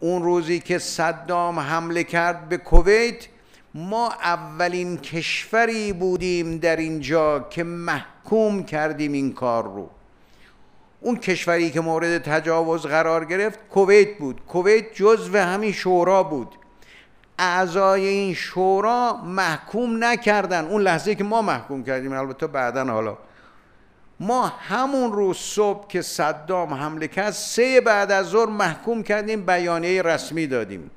اون روزی که صدام حمله کرد به کویت ما اولین کشوری بودیم در اینجا که محکوم کردیم این کار رو اون کشوری که مورد تجاوز قرار گرفت کویت بود کویت جزو همین شورا بود اعضای این شورا محکوم نکردن اون لحظه که ما محکوم کردیم البته بعدا حالا ما همون روز صبح که صدام حمله کرد سه بعد از ظهر محکوم کردیم بیانیه رسمی دادیم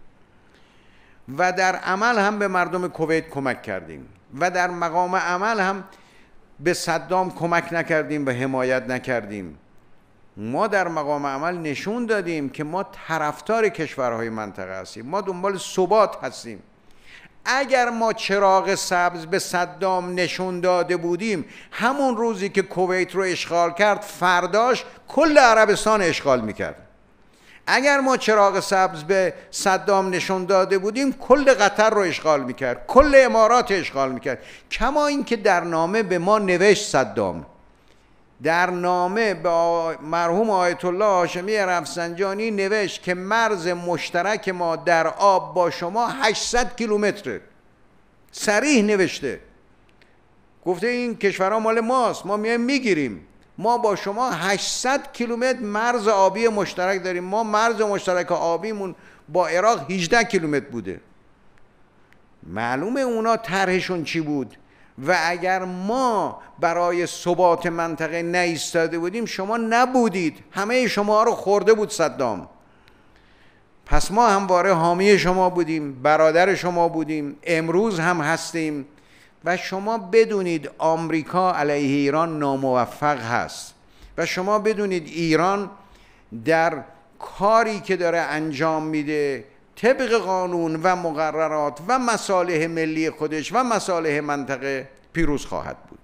و در عمل هم به مردم کویت کمک کردیم و در مقام عمل هم به صدام کمک نکردیم و حمایت نکردیم ما در مقام عمل نشون دادیم که ما طرفدار کشورهای منطقه هستیم ما دنبال ثبات هستیم اگر ما چراغ سبز به صدام نشون داده بودیم همون روزی که کویت رو اشغال کرد فرداش کل عربستان اشغال میکرد اگر ما چراغ سبز به صدام نشون داده بودیم کل قطر رو اشغال میکرد کل امارات اشغال میکرد کما اینکه در نامه به ما نوشت صدام در نامه به مرحوم آیت الله هاشمی رفسنجانی نوشت که مرز مشترک ما در آب با شما 800 کیلومتر سریح نوشته گفته این کشورها مال ماست ما میایم میگیریم ما با شما 800 کیلومتر مرز آبی مشترک داریم ما مرز مشترک آبیمون با عراق 18 کیلومتر بوده معلومه اونا طرحشون چی بود و اگر ما برای ثبات منطقه نایستاده بودیم شما نبودید همه شما رو خورده بود صدام پس ما همواره حامی شما بودیم برادر شما بودیم امروز هم هستیم و شما بدونید آمریکا علیه ایران ناموفق هست و شما بدونید ایران در کاری که داره انجام میده طبق قانون و مقررات و مصالح ملی خودش و مصالح منطقه پیروز خواهد بود